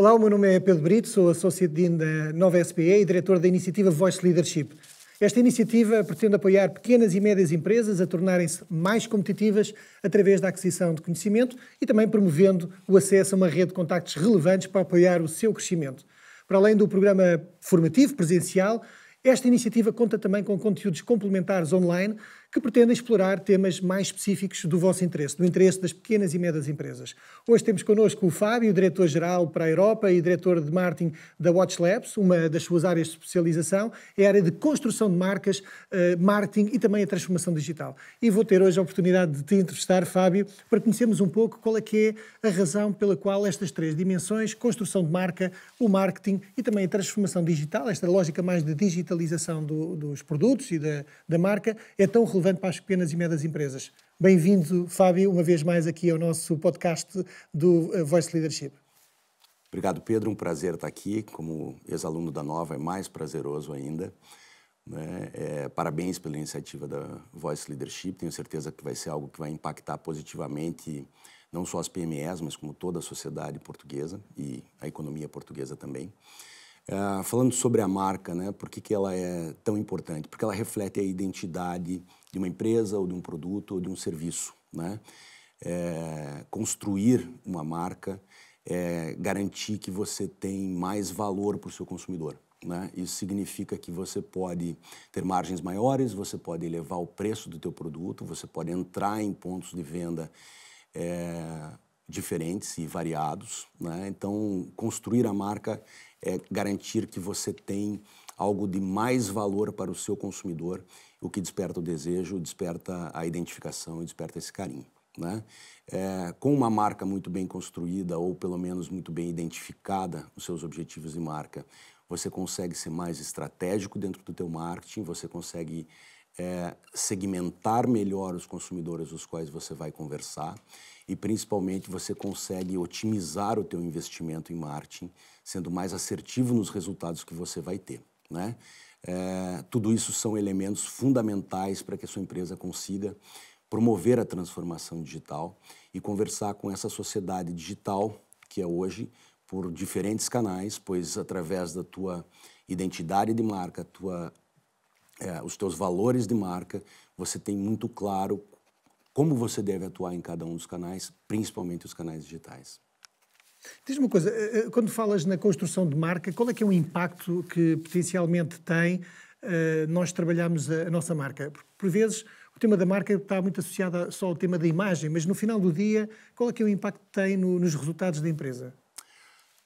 Olá, o meu nome é Pedro Brito, sou associado Dean da Nova SPE e diretor da iniciativa Voice Leadership. Esta iniciativa pretende apoiar pequenas e médias empresas a tornarem-se mais competitivas através da aquisição de conhecimento e também promovendo o acesso a uma rede de contactos relevantes para apoiar o seu crescimento. Para além do programa formativo presencial, esta iniciativa conta também com conteúdos complementares online que pretende explorar temas mais específicos do vosso interesse, do interesse das pequenas e médias empresas. Hoje temos connosco o Fábio, diretor-geral para a Europa e diretor de marketing da Watch Labs, uma das suas áreas de especialização é a área de construção de marcas, eh, marketing e também a transformação digital. E vou ter hoje a oportunidade de te entrevistar, Fábio, para conhecermos um pouco qual é que é a razão pela qual estas três dimensões, construção de marca, o marketing e também a transformação digital, esta lógica mais de digitalização do, dos produtos e da, da marca, é tão relevante relevante para as pequenas e médias empresas. Bem-vindo, Fábio, uma vez mais aqui ao nosso podcast do eh, Voice Leadership. Obrigado, Pedro. Um prazer estar aqui. Como ex-aluno da Nova, é mais prazeroso ainda. Né? É, parabéns pela iniciativa da Voice Leadership. Tenho certeza que vai ser algo que vai impactar positivamente não só as PMEs, mas como toda a sociedade portuguesa e a economia portuguesa também. Uh, falando sobre a marca, né? Por que, que ela é tão importante? Porque ela reflete a identidade de uma empresa, ou de um produto, ou de um serviço, né? É, construir uma marca é garantir que você tem mais valor para o seu consumidor. Né? Isso significa que você pode ter margens maiores, você pode elevar o preço do teu produto, você pode entrar em pontos de venda é, diferentes e variados. Né? Então, construir a marca é garantir que você tem algo de mais valor para o seu consumidor, o que desperta o desejo, desperta a identificação e desperta esse carinho. Né? É, com uma marca muito bem construída ou pelo menos muito bem identificada os seus objetivos de marca, você consegue ser mais estratégico dentro do teu marketing, você consegue é, segmentar melhor os consumidores os quais você vai conversar e principalmente você consegue otimizar o teu investimento em marketing, sendo mais assertivo nos resultados que você vai ter, né? É, tudo isso são elementos fundamentais para que a sua empresa consiga promover a transformação digital e conversar com essa sociedade digital que é hoje por diferentes canais, pois através da tua identidade de marca, tua é, os teus valores de marca, você tem muito claro como você deve atuar em cada um dos canais, principalmente os canais digitais. Diz uma coisa, eh, eh, quando falas na construção de marca, qual é que é o impacto que potencialmente tem eh, nós trabalharmos a nossa marca? Porque, por vezes, o tema da marca está muito associado só ao tema da imagem, mas no final do dia, qual é que é o impacto que tem no, nos resultados da empresa?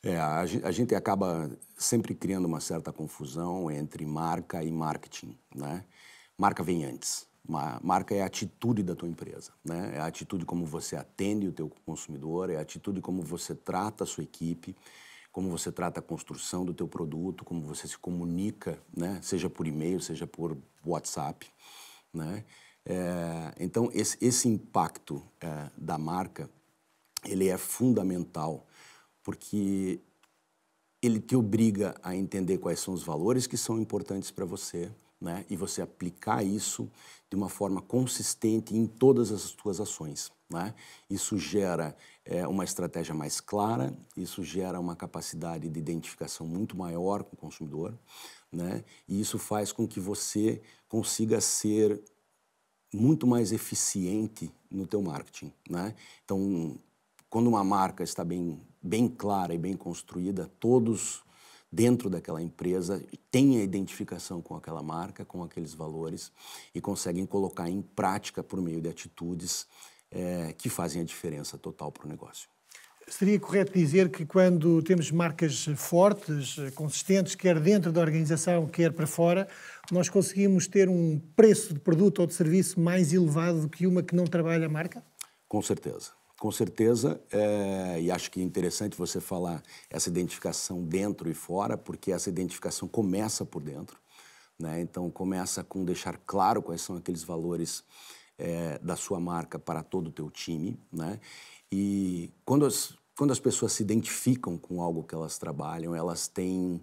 É, a, a, gente acaba sempre criando uma certa confusão entre marca e marketing, né? Marca vem antes. Uma, marca é a atitude da tua empresa, né? É a atitude como você atende o teu consumidor, é a atitude como você trata a sua equipe, como você trata a construção do teu produto, como você se comunica, né? Seja por e-mail, seja por WhatsApp, né? É, então esse, esse impacto é, da marca ele é fundamental porque ele te obriga a entender quais são os valores que são importantes para você, né? E você aplicar isso de uma forma consistente em todas as suas ações, né? Isso gera é, uma estratégia mais clara, isso gera uma capacidade de identificação muito maior com o consumidor, né? E isso faz com que você consiga ser muito mais eficiente no teu marketing, né? Então, quando uma marca está bem bem clara e bem construída, todos dentro daquela empresa têm a identificação com aquela marca, com aqueles valores e conseguem colocar em prática por meio de atitudes é, que fazem a diferença total para o negócio. Seria correto dizer que quando temos marcas fortes, consistentes, quer dentro da organização, quer para fora, nós conseguimos ter um preço de produto ou de serviço mais elevado do que uma que não trabalha a marca? Com certeza com certeza, é, e acho que é interessante você falar essa identificação dentro e fora, porque essa identificação começa por dentro. Né? Então, começa com deixar claro quais são aqueles valores é, da sua marca para todo o teu time. Né? E quando as, quando as pessoas se identificam com algo que elas trabalham, elas têm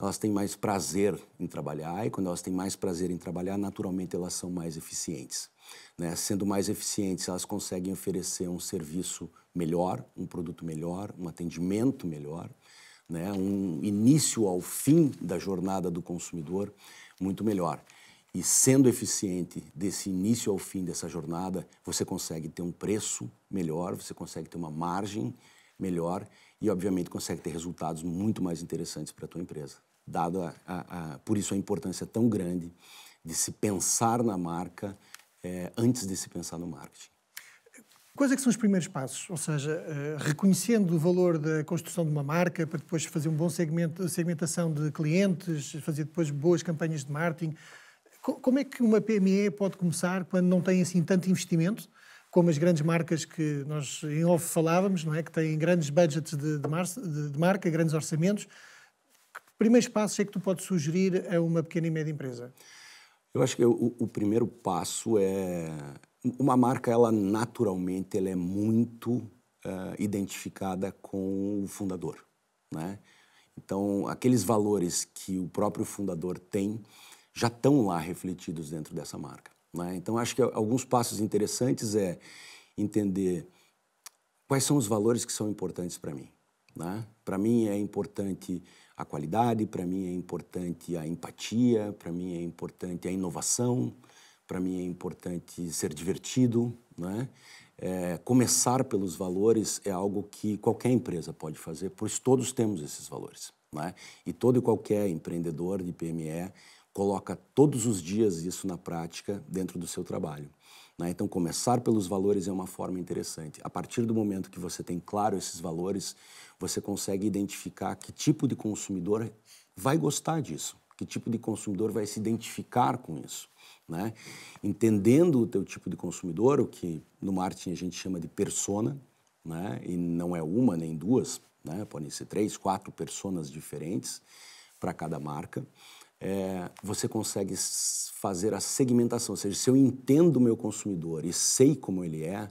elas têm mais prazer em trabalhar e quando elas têm mais prazer em trabalhar, naturalmente elas são mais eficientes. Né? Sendo mais eficientes, elas conseguem oferecer um serviço melhor, um produto melhor, um atendimento melhor, né? um início ao fim da jornada do consumidor muito melhor. E sendo eficiente desse início ao fim dessa jornada, você consegue ter um preço melhor, você consegue ter uma margem melhor e, obviamente, consegue ter resultados muito mais interessantes para a tua empresa. Dado a, a, a, por isso a importância tão grande de se pensar na marca é, antes de se pensar no marketing. Quais é que são os primeiros passos? Ou seja, eh, reconhecendo o valor da construção de uma marca para depois fazer um bom segmento, segmentação de clientes, fazer depois boas campanhas de marketing. Como é que uma PME pode começar quando não tem assim tanto investimento, como as grandes marcas que nós em off falávamos, não é? Que têm grandes budgets de, de, mar, de, de marca, grandes orçamentos. Que primeiros passos é que tu podes sugerir a uma pequena e média empresa? Eu acho que o, o primeiro passo é uma marca ela naturalmente ela é muito uh, identificada com o fundador, né? Então aqueles valores que o próprio fundador tem já estão lá refletidos dentro dessa marca, né? Então acho que alguns passos interessantes é entender quais são os valores que são importantes para mim, né? Para mim é importante a qualidade, para mim, é importante a empatia, para mim, é importante a inovação, para mim, é importante ser divertido. Né? É, começar pelos valores é algo que qualquer empresa pode fazer, pois todos temos esses valores. Né? E todo e qualquer empreendedor de PME coloca todos os dias isso na prática dentro do seu trabalho. Né? Então, começar pelos valores é uma forma interessante. A partir do momento que você tem claro esses valores, você consegue identificar que tipo de consumidor vai gostar disso, que tipo de consumidor vai se identificar com isso. Né? Entendendo o teu tipo de consumidor, o que no marketing a gente chama de persona, né? E não é uma nem duas, né? Podem ser três, quatro personas diferentes para cada marca é, você consegue fazer a segmentação. Ou seja, se eu entendo o meu consumidor e sei como ele é,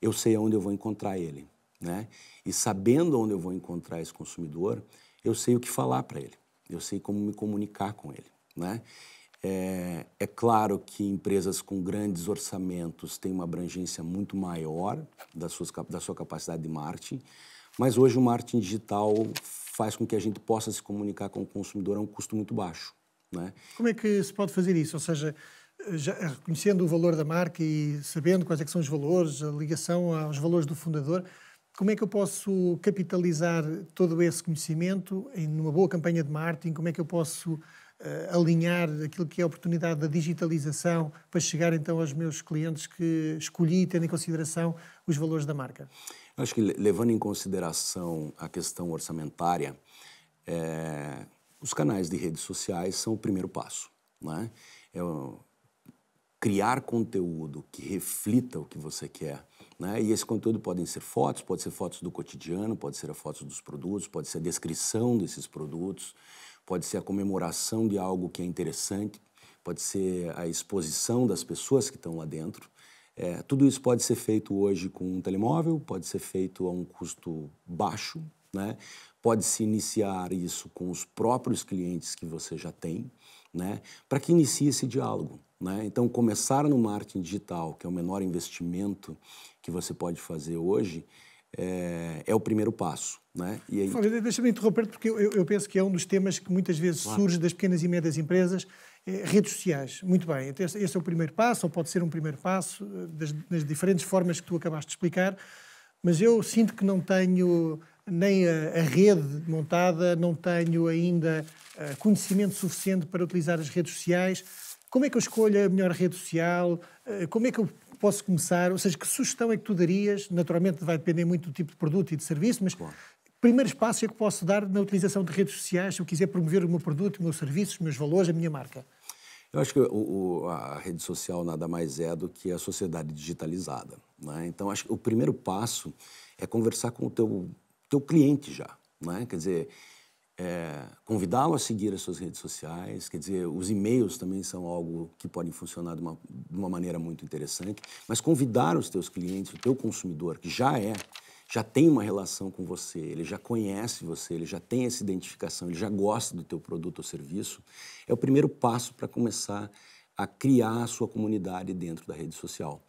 eu sei onde eu vou encontrar ele. Né? E sabendo onde eu vou encontrar esse consumidor, eu sei o que falar para ele, eu sei como me comunicar com ele. Né? É, é, claro que empresas com grandes orçamentos têm uma abrangência muito maior da, suas, da sua capacidade de marketing, mas hoje o marketing digital faz com que a gente possa se comunicar com o consumidor a um custo muito baixo. É? Como é que se pode fazer isso? Ou seja, já, reconhecendo o valor da marca e sabendo quais é são os valores, a ligação aos valores do fundador, como é que eu posso capitalizar todo esse conhecimento em numa boa campanha de marketing? Como é que eu posso uh, alinhar aquilo que é a oportunidade da digitalização para chegar então aos meus clientes que escolhi, tendo em consideração os valores da marca? Acho que levando em consideração a questão orçamentária, é, os canais de redes sociais são o primeiro passo. Né? É criar conteúdo que reflita o que você quer. Né? E esse conteúdo podem ser fotos, pode ser fotos do cotidiano, pode ser a foto dos produtos, pode ser a descrição desses produtos, pode ser a comemoração de algo que é interessante, pode ser a exposição das pessoas que estão lá dentro. É, tudo isso pode ser feito hoje com um telemóvel, pode ser feito a um custo baixo, né? Pode se iniciar isso com os próprios clientes que você já tem, né? Para que inicie esse diálogo, né? Então começar no marketing digital, que é o menor investimento que você pode fazer hoje, é, é, o primeiro passo. Né? E aí... Deixa-me interromper, porque eu, eu, penso que é um dos temas que muitas vezes claro. surge das pequenas e médias empresas, é, redes sociais. Muito bem, então esse é o primeiro passo, ou pode ser um primeiro passo, eh, das, das, diferentes formas que tu acabaste de explicar, mas eu sinto que não tenho nem a, a rede montada, não tenho ainda uh, conhecimento suficiente para utilizar as redes sociais. Como é que eu escolho a melhor rede social? Uh, como é que eu posso começar? Ou seja, que sugestão é que tu darias? Naturalmente vai depender muito do tipo de produto e de serviço, mas claro. primeiros passos é que posso dar na utilização de redes sociais se eu quiser promover o meu produto, o meu serviço, os meus valores, a minha marca? Eu acho que o, o, a rede social nada mais é do que a sociedade digitalizada. Né? Então, acho que o primeiro passo é conversar com o teu teu cliente já, né? Quer dizer, é, convidá-lo a seguir as suas redes sociais, quer dizer, os e-mails também são algo que podem funcionar de uma, de uma maneira muito interessante, mas convidar os teus clientes, o teu consumidor, que já é, já tem uma relação com você, ele já conhece você, ele já tem essa identificação, ele já gosta do teu produto ou serviço, é o primeiro passo para começar a criar a sua comunidade dentro da rede social.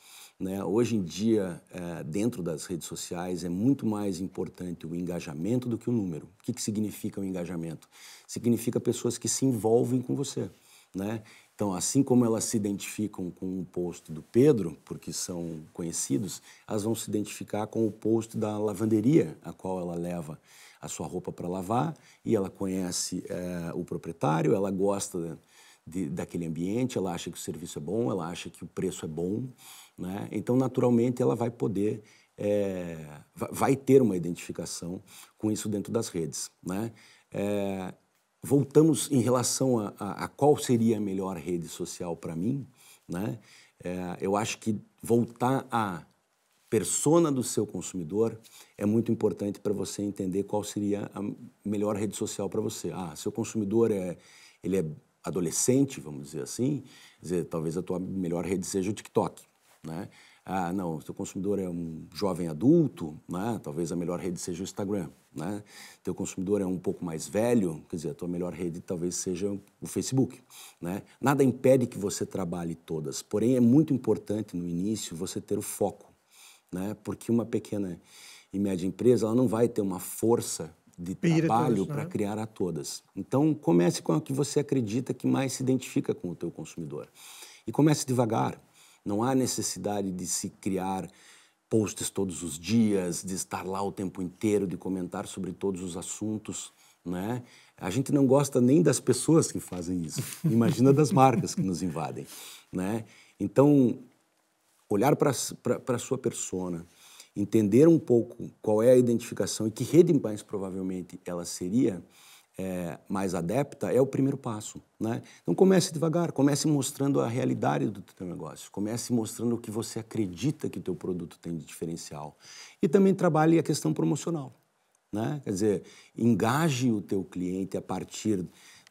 Né? Hoje em dia, é, dentro das redes sociais, é muito mais importante o engajamento do que o número. O que, que significa o engajamento? Significa pessoas que se envolvem com você. Né? Então, assim como elas se identificam com o post do Pedro, porque são conhecidos, elas vão se identificar com o post da lavanderia a qual ela leva a sua roupa para lavar e ela conhece é, o proprietário, ela gosta de, daquele ambiente, ela acha que o serviço é bom, ela acha que o preço é bom. Né? Então, naturalmente, ela vai poder, é, vai ter uma identificação com isso dentro das redes. Né? É, voltamos em relação a, a, a, qual seria a melhor rede social para mim, né? É, eu acho que voltar à persona do seu consumidor é muito importante para você entender qual seria a melhor rede social para você. Ah, seu consumidor é, ele é adolescente, vamos dizer assim, dizer, talvez a tua melhor rede seja o TikTok. Né? Ah, não, teu consumidor é um jovem adulto, né? talvez a melhor rede seja o Instagram. Né? Teu consumidor é um pouco mais velho, quer dizer, a tua melhor rede talvez seja o Facebook. Né? Nada impede que você trabalhe todas, porém é muito importante no início você ter o foco, né? porque uma pequena e média empresa ela não vai ter uma força de Pira trabalho para né? criar a todas. Então comece com a que você acredita que mais se identifica com o teu consumidor e comece devagar. Não há necessidade de se criar posts todos os dias, de estar lá o tempo inteiro, de comentar sobre todos os assuntos, né? A gente não gosta nem das pessoas que fazem isso. Imagina das marcas que nos invadem, né? Então, olhar para a sua persona, entender um pouco qual é a identificação e que rede mais provavelmente ela seria, é, mais adepta é o primeiro passo. Né? Então comece devagar, comece mostrando a realidade do teu negócio, comece mostrando o que você acredita que o teu produto tem de diferencial. E também trabalhe a questão promocional. Né? Quer dizer, engaje o teu cliente a partir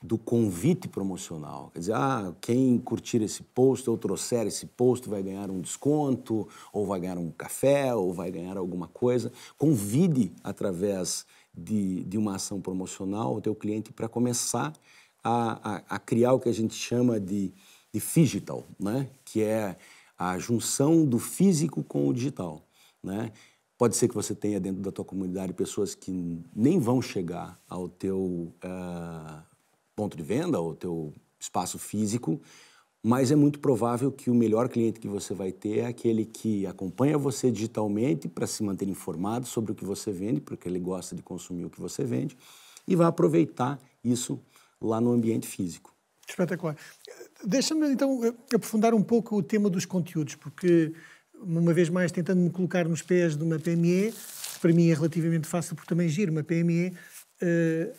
do convite promocional. Quer dizer, ah, quem curtir esse post ou trouxer esse post vai ganhar um desconto, ou vai ganhar um café, ou vai ganhar alguma coisa. Convide através de, de uma ação promocional, o teu cliente, para começar a, a, a, criar o que a gente chama de, de digital, né? que é a junção do físico com o digital. Né? Pode ser que você tenha dentro da tua comunidade pessoas que nem vão chegar ao teu uh, ponto de venda, ao teu espaço físico, mas é muito provável que o melhor cliente que você vai ter é aquele que acompanha você digitalmente para se manter informado sobre o que você vende, porque ele gosta de consumir o que você vende, e vai aproveitar isso lá no ambiente físico. Espetacular. Deixa-me, então, eh, aprofundar um pouco o tema dos conteúdos, porque, uma vez mais, tentando me colocar nos pés de uma PME, para mim é relativamente fácil, porque também giro uma PME, uh, eh,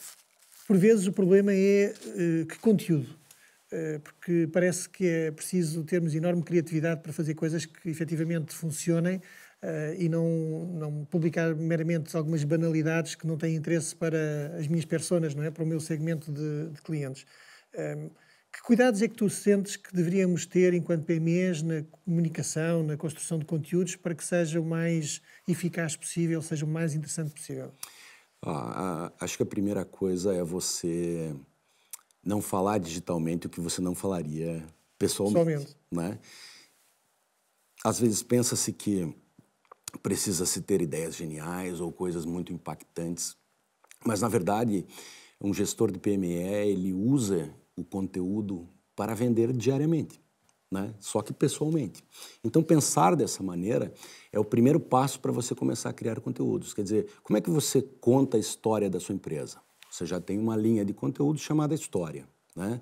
por vezes o problema é uh, que conteúdo eh, porque parece que é preciso termos enorme criatividade para fazer coisas que efetivamente funcionem eh, e não, não publicar meramente algumas banalidades que não têm interesse para as minhas personas, não é? Para o meu segmento de, de clientes. Ehm, que cuidados é que tu sentes que deveríamos ter enquanto PMEs na comunicação, na construção de conteúdos, para que seja o mais eficaz possível, seja o mais interessante possível? Ah, ah acho que a primeira coisa é você não falar digitalmente o que você não falaria pessoalmente. Né? Às vezes pensa-se que precisa-se ter ideias geniais ou coisas muito impactantes, mas na verdade um gestor de PME ele usa o conteúdo para vender diariamente, né? só que pessoalmente. Então pensar dessa maneira é o primeiro passo para você começar a criar conteúdos. Quer dizer, como é que você conta a história da sua empresa? Você já tem uma linha de conteúdo chamada história. Né?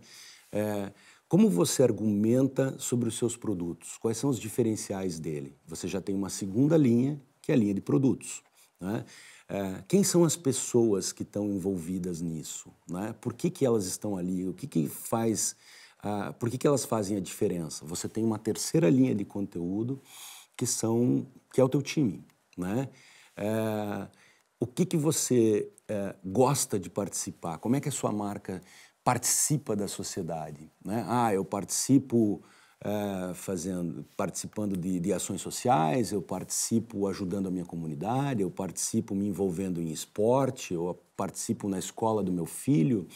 É, como você argumenta sobre os seus produtos? Quais são os diferenciais dele? Você já tem uma segunda linha, que é a linha de produtos. Né? É, quem são as pessoas que estão envolvidas nisso? Né? Por que, que elas estão ali? O que, que faz. Uh, por que, que elas fazem a diferença? Você tem uma terceira linha de conteúdo que são que é o teu time, né? É, o que, que você é, gosta de participar? Como é que a sua marca participa da sociedade? Né? Ah, eu participo é, fazendo, participando de, de, ações sociais, eu participo ajudando a minha comunidade, eu participo me envolvendo em esporte, eu participo na escola do meu filho,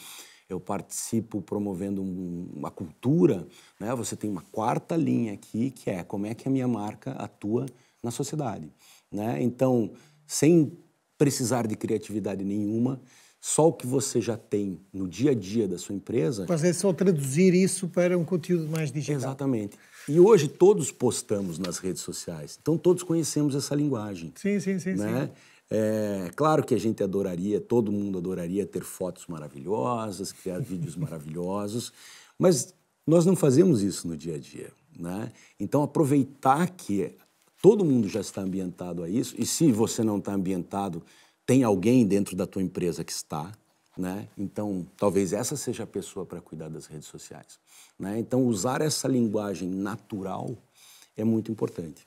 eu participo promovendo um, uma cultura. Né? Você tem uma quarta linha aqui que é como é que a minha marca atua na sociedade. Né? Então, sem precisar de criatividade nenhuma, só o que você já tem no dia a dia da sua empresa. Mas é só traduzir isso para um conteúdo mais digital. Exatamente. E hoje todos postamos nas redes sociais, então todos conhecemos essa linguagem. Sim, sim, sim. Né? sim. É, claro que a gente adoraria, todo mundo adoraria ter fotos maravilhosas, criar vídeos maravilhosos, mas nós não fazemos isso no dia a dia. Né? Então, aproveitar que Todo mundo já está ambientado a isso. E se você não está ambientado, tem alguém dentro da tua empresa que está. Né? Então, talvez essa seja a pessoa para cuidar das redes sociais. Né? Então, usar essa linguagem natural é muito importante.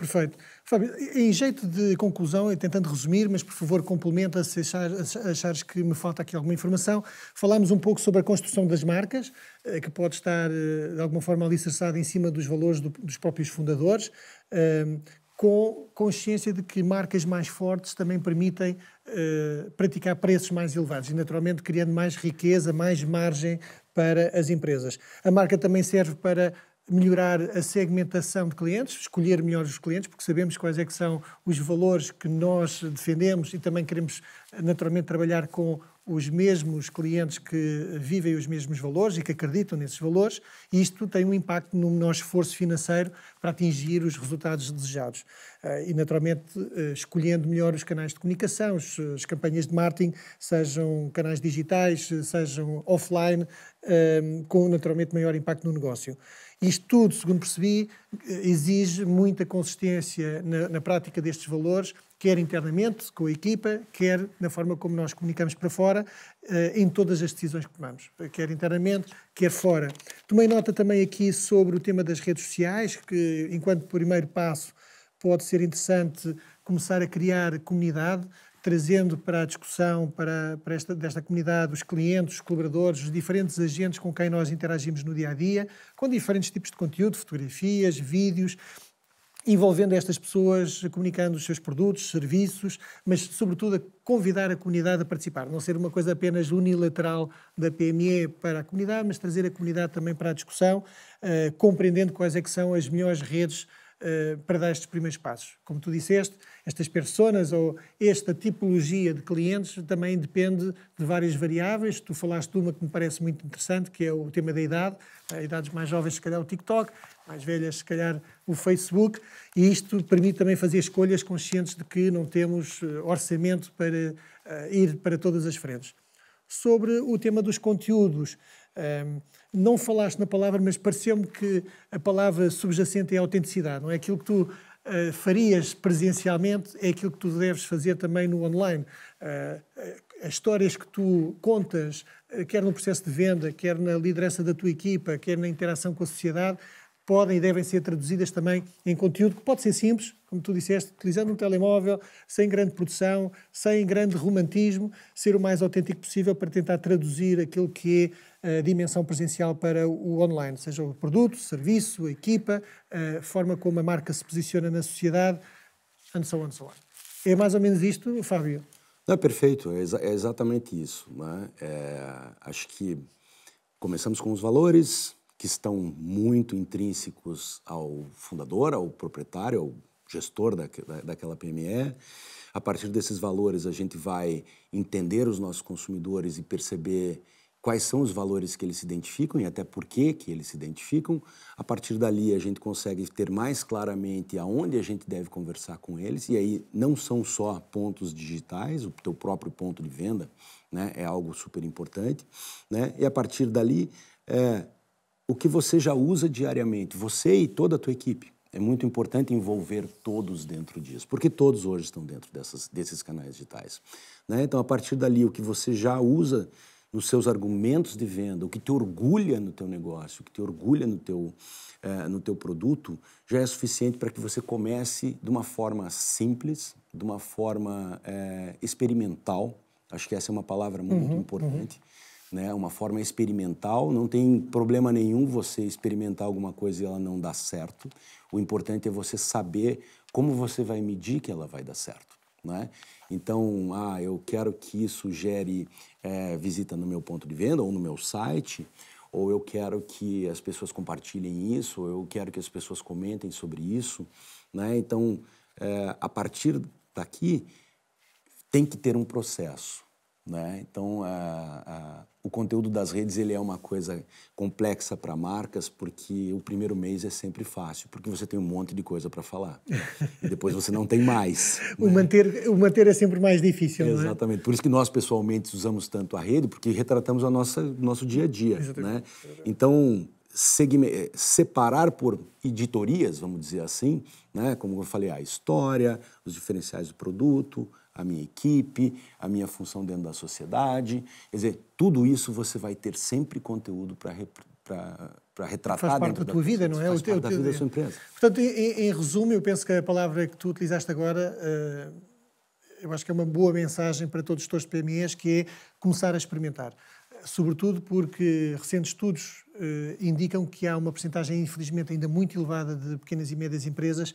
Perfeito. Fábio, em jeito de conclusão, tentando resumir, mas por favor complementa se achares, achares que me falta aqui alguma informação, falámos um pouco sobre a construção das marcas, eh, que pode estar eh, de alguma forma alicerçada em cima dos valores do, dos próprios fundadores, ehm, com consciência de que marcas mais fortes também permitem eh, praticar preços mais elevados e, naturalmente, criando mais riqueza, mais margem para as empresas. A marca também serve para melhorar a segmentação de clientes, escolher melhor os clientes, porque sabemos quais é que são os valores que nós defendemos e também queremos naturalmente trabalhar com os mesmos clientes que vivem os mesmos valores e que acreditam nesses valores, e isto tem um impacto no menor esforço financeiro para atingir os resultados desejados. Eh, e, naturalmente, eh, escolhendo melhor os canais de comunicação, as campanhas de marketing, sejam canais digitais, sejam offline, eh, com naturalmente maior impacto no negócio. Isto tudo, segundo percebi, exige muita consistência na, na, prática destes valores, quer internamente, com a equipa, quer na forma como nós comunicamos para fora, eh, em todas as decisões que tomamos, quer internamente, quer fora. Tomei nota também aqui sobre o tema das redes sociais, que, enquanto primeiro passo, pode ser interessante começar a criar comunidade trazendo para a discussão, para, para esta, desta comunidade, os clientes, os colaboradores, os diferentes agentes com quem nós interagimos no dia a dia, com diferentes tipos de conteúdo, fotografias, vídeos, envolvendo estas pessoas, comunicando os seus produtos, serviços, mas sobretudo a convidar a comunidade a participar, não ser uma coisa apenas unilateral da PME para a comunidade, mas trazer a comunidade também para a discussão, uh, compreendendo quais é que são as melhores redes eh, para dar estes primeiros passos. Como tu disseste, estas personas ou esta tipologia de clientes também depende de várias variáveis. Tu falaste de uma que me parece muito interessante, que é o tema da idade. A idades mais jovens, se calhar, o TikTok, mais velhas, se calhar, o Facebook. E isto permite também fazer escolhas conscientes de que não temos eh, orçamento para eh, ir para todas as frentes sobre o tema dos conteúdos. Um, não falaste na palavra, mas pareceu-me que a palavra subjacente é a autenticidade, não é? Aquilo que tu uh, farias presencialmente é aquilo que tu deves fazer também no online. Uh, as histórias que tu contas, quer no processo de venda, quer na liderança da tua equipa, quer na interação com a sociedade, podem e devem ser traduzidas também em conteúdo que pode ser simples, como tu disseste, utilizando um telemóvel, sem grande produção, sem grande romantismo, ser o mais autêntico possível para tentar traduzir aquilo que é eh, a dimensão presencial para o online, seja o produto, o serviço, a equipa, a forma como a marca se posiciona na sociedade, and so on, so on. É mais ou menos isto, Fábio? Não, é perfeito, é, exa é exatamente isso. Né? É, acho que começamos com os valores, que estão muito intrínsecos ao fundador, ao proprietário, ao gestor da, da, daquela PME. A partir desses valores, a gente vai entender os nossos consumidores e perceber quais são os valores que eles se identificam e até por que, que eles se identificam. A partir dali, a gente consegue ter mais claramente aonde a gente deve conversar com eles. E aí, não são só pontos digitais, o teu próprio ponto de venda né, é algo super importante. Né? E a partir dali, é, o que você já usa diariamente, você e toda a tua equipe. É muito importante envolver todos dentro disso, porque todos hoje estão dentro dessas, desses canais digitais. Né? Então, a partir dali, o que você já usa nos seus argumentos de venda, o que te orgulha no teu negócio, o que te orgulha no teu, eh, no teu produto, já é suficiente para que você comece de uma forma simples, de uma forma eh, experimental. Acho que essa é uma palavra muito uhum, uhum. importante. Uhum né? Uma forma experimental, não tem problema nenhum você experimentar alguma coisa e ela não dar certo. O importante é você saber como você vai medir que ela vai dar certo, né? Então, ah, eu quero que isso gere é, visita no meu ponto de venda ou no meu site, ou eu quero que as pessoas compartilhem isso, ou eu quero que as pessoas comentem sobre isso, né? Então, é, a partir daqui tem que ter um processo né? Então, a, a, o conteúdo das redes ele é uma coisa complexa para marcas, porque o primeiro mês é sempre fácil, porque você tem um monte de coisa para falar. e depois você não tem mais. o, né? manter, o manter é sempre mais difícil, né? Exatamente. Por isso que nós, pessoalmente, usamos tanto a rede, porque retratamos o nosso dia a dia. Né? Então, eh, separar por editorias, vamos dizer assim, né? como eu falei, a história, os diferenciais do produto, a minha equipe, a minha função dentro da sociedade. Quer dizer, tudo isso você vai ter sempre conteúdo para para retratar faz parte da tua da vida, não é? Faz o teu, parte teu, da vida da sua empresa. Portanto, em, em, resumo, eu penso que a palavra que tu utilizaste agora, uh, eu acho que é uma boa mensagem para todos os teus PMEs, que é começar a experimentar. Sobretudo porque recentes estudos uh, indicam que há uma porcentagem, infelizmente, ainda muito elevada de pequenas e médias empresas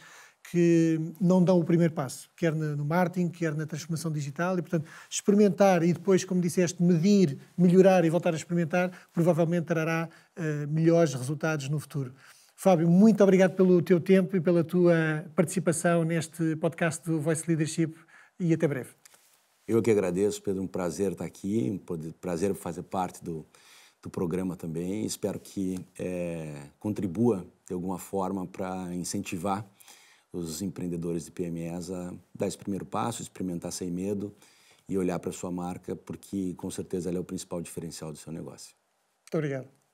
que não dão o primeiro passo, quer no marketing, quer na transformação digital, e portanto, experimentar e depois, como disseste, medir, melhorar e voltar a experimentar, provavelmente trará uh, melhores resultados no futuro. Fábio, muito obrigado pelo teu tempo e pela tua participação neste podcast do Voice Leadership e até breve. Eu que agradeço, Pedro, um prazer estar aqui, um prazer fazer parte do, do programa também. Espero que é, contribua de alguma forma para incentivar os empreendedores de PMEs a dar esse primeiro passo, experimentar sem medo e olhar para a sua marca, porque com certeza ela é o principal diferencial do seu negócio. Muito obrigado.